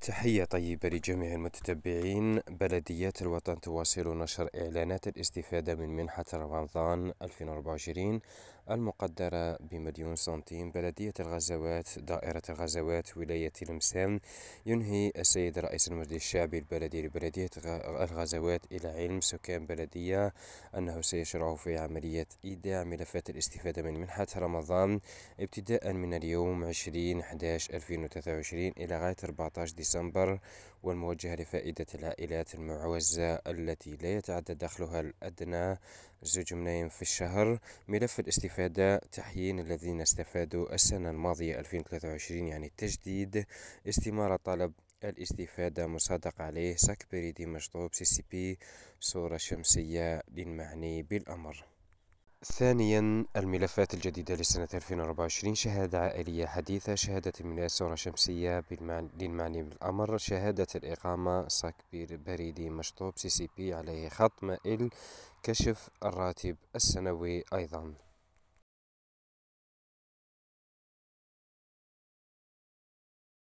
تحية طيبة لجميع المتتبعين بلدية الوطن تواصل نشر إعلانات الاستفادة من منحة رمضان 2024 المقدرة بمليون سنتيم بلدية الغزوات دائرة الغزوات ولاية تلمسان ينهي السيد رئيس المجلس الشعبي البلدي لبلدية الغزوات إلى علم سكان بلدية أنه سيشرع في عملية إيداع ملفات الاستفادة من منحة رمضان ابتداء من اليوم 20 11 2023 إلى غاية 14 ديسمبر ديسمبر والموجهة لفائدة العائلات المعوزة التي لا يتعدى دخلها الأدنى زوج ملايين في الشهر ملف الاستفادة تحيين الذين استفادوا السنة الماضية 2023 يعني التجديد استمارة طلب الاستفادة مصادق عليه سكبري مشطوب سي سي بي صورة شمسية للمعني بالأمر ثانيا الملفات الجديدة لسنة 2024 شهادة عائلية حديثة شهادة صورة شمسية للمعني بالأمر شهادة الإقامة صك بريدي مشطوب سي سي بي عليه خط مائل كشف الراتب السنوي أيضا